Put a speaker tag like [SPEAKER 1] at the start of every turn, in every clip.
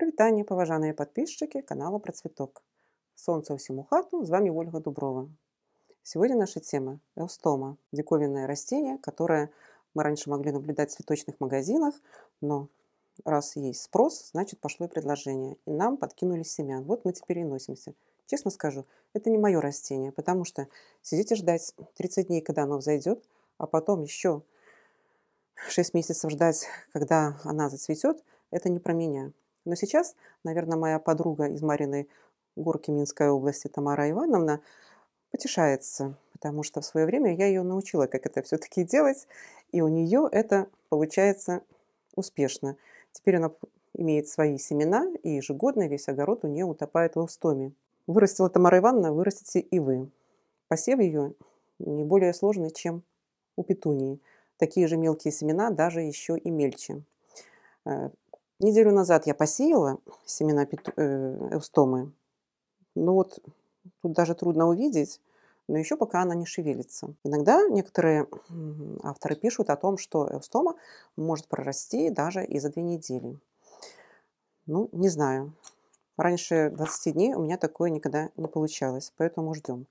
[SPEAKER 1] Прывітанне паважаныя подписчики канала Працветок. Солнце ўсему хату, с вами Ольга Дуброва. Сегодня наша тема – эустома, диковинное растение, которое мы раньше могли наблюдать в цветочных магазинах, но раз есть спрос, значит пошло и предложение, и нам подкинули семян. Вот мы теперь и носимся. Честно скажу, это не мое растение, потому что сидите ждать 30 дней, когда оно взойдет, а потом еще 6 месяцев ждать, когда она зацветет, это не про меня. Но сейчас, наверное, моя подруга из Мариной горки Минской области Тамара Ивановна потешается, потому что в свое время я ее научила, как это все-таки делать, и у нее это получается успешно. Теперь она имеет свои семена, и ежегодно весь огород у нее утопает в устоме. Вырастила Тамара Ивановна, вырастите и вы. Посев ее не более сложный, чем у петунии. Такие же мелкие семена, даже еще и мельче. Э, Неделю назад я посеяла семена э, эустомы. Ну вот, тут даже трудно увидеть, но еще пока она не шевелится. Иногда некоторые авторы пишут о том, что эустома может прорасти даже и за две недели. Ну, не знаю. Раньше 20 дней у меня такое никогда не получалось, поэтому ждем.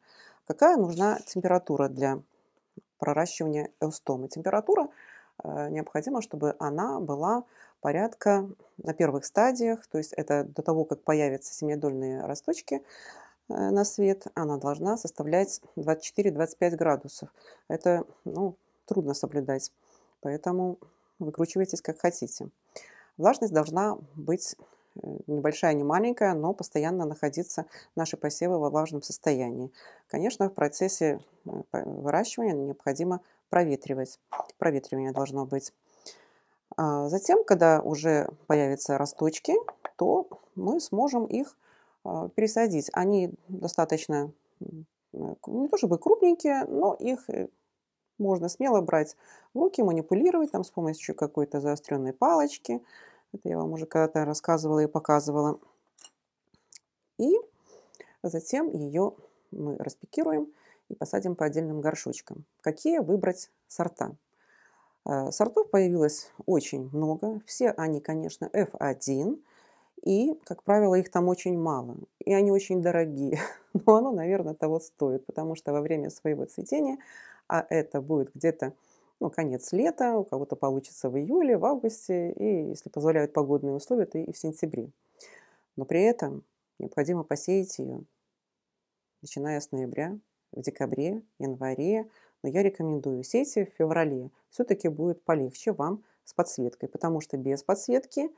[SPEAKER 1] Какая нужна температура для проращивания эустомы? Температура – Э, необходимо, чтобы она была порядка на первых стадиях, то есть это до того, как появятся семидольные росточки э, на свет, она должна составлять 24-25 градусов. Это ну, трудно соблюдать, поэтому выкручивайтесь как хотите. Влажность должна быть э, небольшая, не маленькая, но постоянно находиться наши посевы во влажном состоянии. Конечно, в процессе выращивания необходимо проветривать. Проветривание должно быть. А затем, когда уже появятся росточки, то мы сможем их а, пересадить. Они достаточно э, не то чтобы крупненькие, но их э, можно смело брать в руки, манипулировать там с помощью какой-то заостренной палочки. Это я вам уже когда-то рассказывала и показывала. И затем ее мы распикируем и посадим по отдельным горшочкам. Какие выбрать сорта? Э, сортов появилось очень много. Все они, конечно, F1. И, как правило, их там очень мало. И они очень дорогие. Но оно, наверное, того стоит, потому что во время своего цветения, а это будет где-то ну, конец лета, у кого-то получится в июле, в августе, и, если позволяют погодные условия, то и в сентябре. Но при этом необходимо посеять ее, начиная с ноября, в декабре, январе, но я рекомендую сейте в феврале. Все-таки будет полегче вам с подсветкой, потому что без подсветки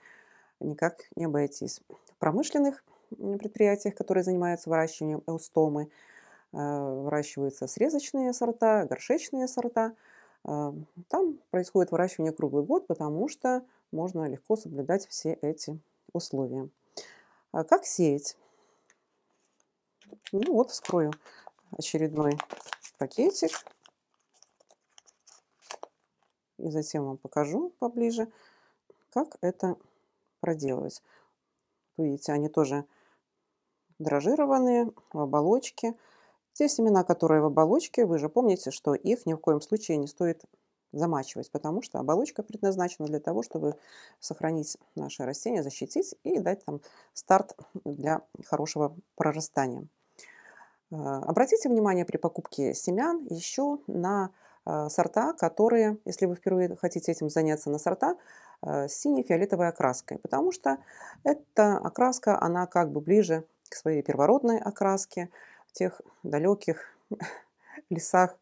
[SPEAKER 1] никак не обойтись. В промышленных предприятиях, которые занимаются выращиванием эустомы, э, выращиваются срезочные сорта, горшечные сорта. Э, там происходит выращивание круглый год, потому что можно легко соблюдать все эти условия. А как сеять? Ну вот, вскрою очередной пакетик. И затем вам покажу поближе, как это проделывать. Видите, они тоже дрожжированные в оболочке. Те семена, которые в оболочке, вы же помните, что их ни в коем случае не стоит замачивать, потому что оболочка предназначена для того, чтобы сохранить наше растение защитить и дать там старт для хорошего прорастания. А, обратите внимание при покупке семян еще на а, сорта, которые, если вы впервые хотите этим заняться, на сорта а, с синей фиолетовой окраской, потому что эта окраска, она как бы ближе к своей первородной окраске в тех далеких лесах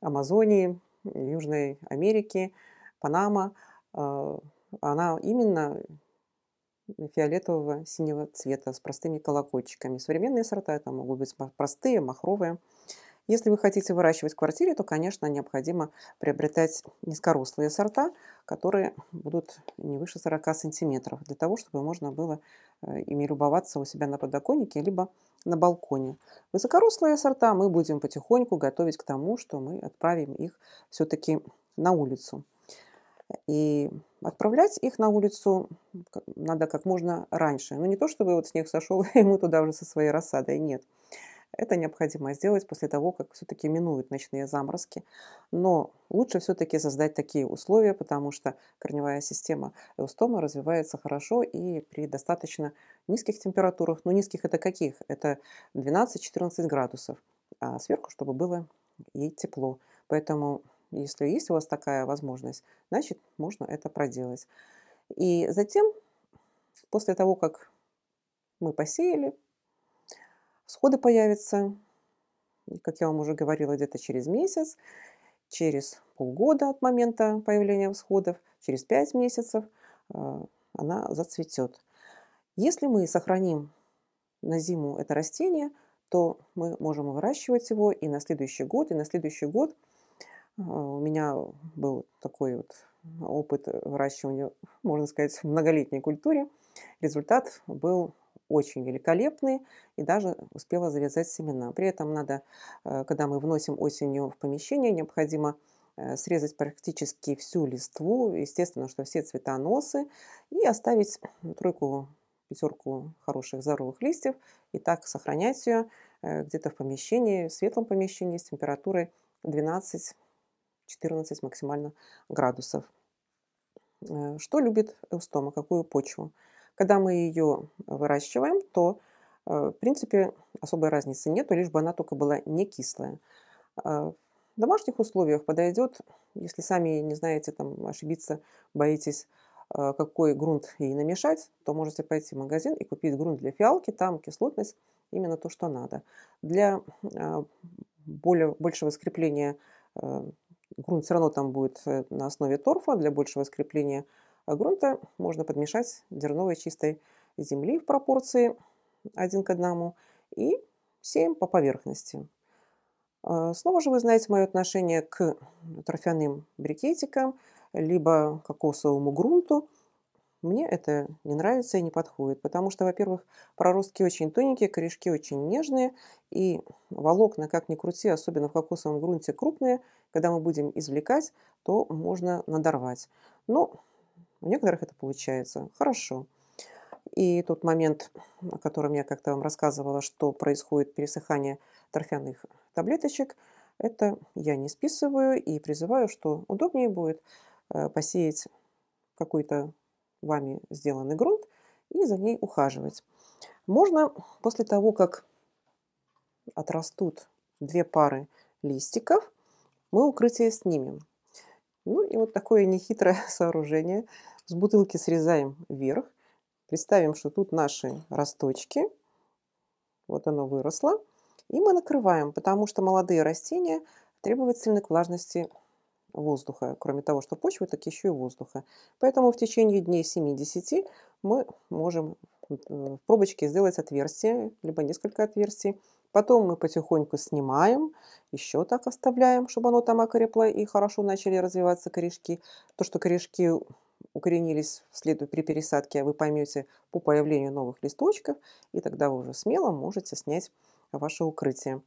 [SPEAKER 1] Амазонии, Южной Америки, Панама. Она именно фиолетового, синего цвета с простыми колокольчиками. Современные сорта это могут быть простые, махровые. Если вы хотите выращивать в квартире, то, конечно, необходимо приобретать низкорослые сорта, которые будут не выше 40 сантиметров, для того, чтобы можно было э, ими любоваться у себя на подоконнике, либо на балконе. Высокорослые сорта мы будем потихоньку готовить к тому, что мы отправим их все-таки на улицу. И отправлять их на улицу надо как можно раньше. Но ну, не то, чтобы вот снег сошел, и мы туда уже со своей рассадой. Нет. Это необходимо сделать после того, как все-таки минуют ночные заморозки. Но лучше все-таки создать такие условия, потому что корневая система эустома развивается хорошо и при достаточно низких температурах. Ну, низких это каких? Это 12-14 градусов. А сверху, чтобы было ей тепло. Поэтому если есть у вас такая возможность, значит, можно это проделать. И затем, после того, как мы посеяли, всходы появятся, как я вам уже говорила, где-то через месяц, через полгода от момента появления всходов, через пять месяцев а, она зацветет. Если мы сохраним на зиму это растение, то мы можем выращивать его и на следующий год, и на следующий год – а, у меня был такой вот опыт выращивания, можно сказать, в многолетней культуре. Результат был очень великолепный и даже успела завязать семена. При этом надо, э, когда мы вносим осенью в помещение, необходимо э, срезать практически всю листву, естественно, что все цветоносы, и оставить тройку, пятерку хороших здоровых листьев, и так сохранять ее э, где-то в помещении, в светлом помещении с температурой 12 14 максимально градусов. Э, что любит эустома, какую почву? Когда мы ее выращиваем, то, э, в принципе, особой разницы нету, лишь бы она только была не кислая. А в домашних условиях подойдет, если сами не знаете, там ошибиться, боитесь, э, какой грунт ей намешать, то можете пойти в магазин и купить грунт для фиалки, там кислотность именно то, что надо. Для более, большего скрепления грунт все равно там будет э, на основе торфа, для большего скрепления а грунта можно подмешать дерновой чистой земли в пропорции один к одному и сеем по поверхности. А, снова же вы знаете мое отношение к торфяным брикетикам, либо кокосовому грунту – мне это не нравится и не подходит, потому что, во-первых, проростки очень тоненькие, корешки очень нежные, и волокна, как ни крути, особенно в кокосовом грунте крупные, когда мы будем извлекать, то можно надорвать. Но у некоторых это получается хорошо. И тот момент, о котором я как-то вам рассказывала, что происходит пересыхание торфяных таблеточек, это я не списываю и призываю, что удобнее будет э, посеять какой-то вами сделанный грунт и за ней ухаживать. Можно после того, как отрастут две пары листиков, мы укрытие снимем. Ну и вот такое нехитрое сооружение. С бутылки срезаем вверх. Представим, что тут наши росточки. Вот оно выросло. И мы накрываем, потому что молодые растения требовательны к влажности воздуха, кроме того, что почвы, так еще и воздуха. Поэтому в течение дней 70 мы можем э, в пробочке сделать отверстие, либо несколько отверстий. Потом мы потихоньку снимаем, еще так оставляем, чтобы оно там окрепло и хорошо начали развиваться корешки. То, что корешки укоренились вслед при пересадке, вы поймете по появлению новых листочков, и тогда вы уже смело можете снять ваше укрытие.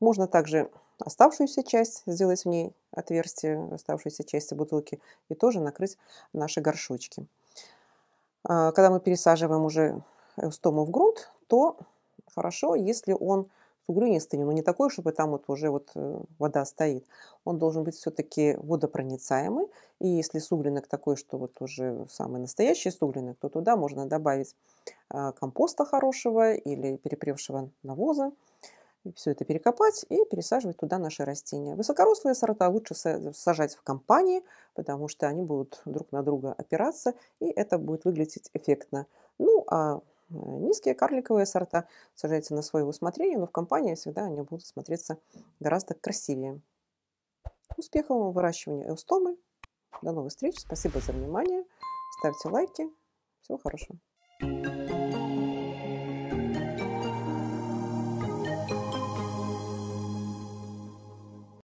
[SPEAKER 1] Можно также оставшуюся часть, сделать в ней отверстие, оставшуюся часть бутылки, и тоже накрыть наши горшочки. А, когда мы пересаживаем уже стому в грунт, то хорошо, если он угрынистыми, но не такой, чтобы там вот уже вот э, вода стоит. Он должен быть все-таки водопроницаемый. И если суглинок такой, что вот уже самый настоящий суглинок, то туда можно добавить а, компоста хорошего или перепревшего навоза все это перекопать и пересаживать туда наши растения. Высокорослые сорта лучше сажать в компании, потому что они будут друг на друга опираться, и это будет выглядеть эффектно. Ну, а э, низкие карликовые сорта сажайте на свое усмотрение, но в компании всегда они будут смотреться гораздо красивее. Успехов вам выращивании эустомы. До новых встреч. Спасибо за внимание. Ставьте лайки. Всего хорошего.